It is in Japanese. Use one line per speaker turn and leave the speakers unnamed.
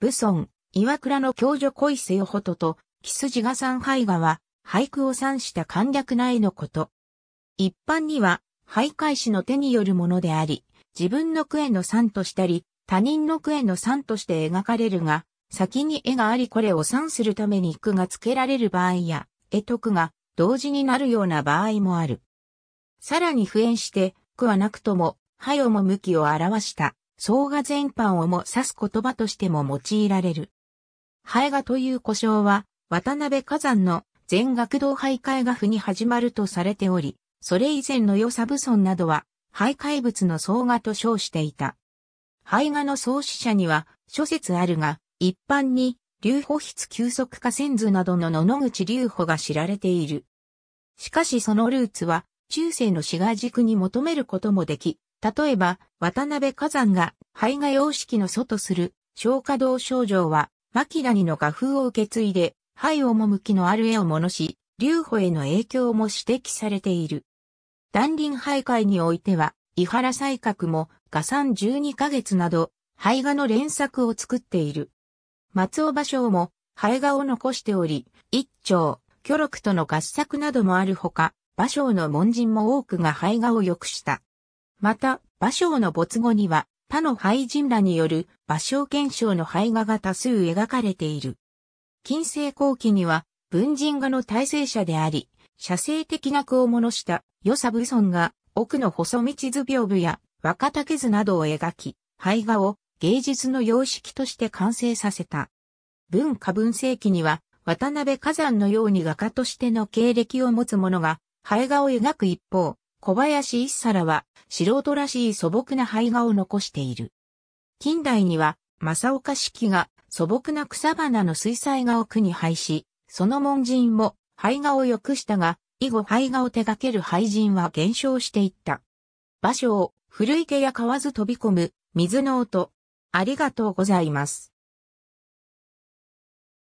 武尊、岩倉の教女恋せよほとと、木筋が三杯画は、俳句を算した簡略な絵のこと。一般には、俳徊師の手によるものであり、自分の句への算としたり、他人の句への算として描かれるが、先に絵がありこれを算するために句が付けられる場合や、絵と句が同時になるような場合もある。さらに普遍して、句はなくとも、配をも向きを表した総画全般をも指す言葉としても用いられる。絵画という呼称は、渡辺火山の全学童徘徊画譜に始まるとされており、それ以前の与謝武村などは、徘徊物の総画と称していた。絵画の創始者には諸説あるが、一般に、流歩筆急速化線図などの野々口流歩が知られている。しかしそのルーツは、中世の死が軸に求めることもでき、例えば、渡辺火山が肺が様式の祖とする消化道症状は、牧谷の画風を受け継いで、肺きのある絵をものし、流歩への影響も指摘されている。断輪肺会においては、伊原西閣も画山12ヶ月など、肺画の連作を作っている。松尾芭蕉も肺画を残しており、一丁、巨録との合作などもあるほか、芭蕉の門人も多くが肺画を良くした。また、芭蕉の没後には、他の俳人らによる芭蕉検証の絵画が多数描かれている。近世後期には、文人画の体制者であり、写生的な句をのした与謝武尊が、奥の細道図屏風や若竹図などを描き、絵画を芸術の様式として完成させた。文化文世紀には、渡辺火山のように画家としての経歴を持つ者が、絵画を描く一方、小林一皿は素人らしい素朴な胚画を残している。近代には正岡式が素朴な草花の水彩画を苦に廃し、その門人も胚画を良くしたが、以後胚画を手掛ける俳人は減少していった。場所を古池や川津飛び込む水の音。ありがとうございます。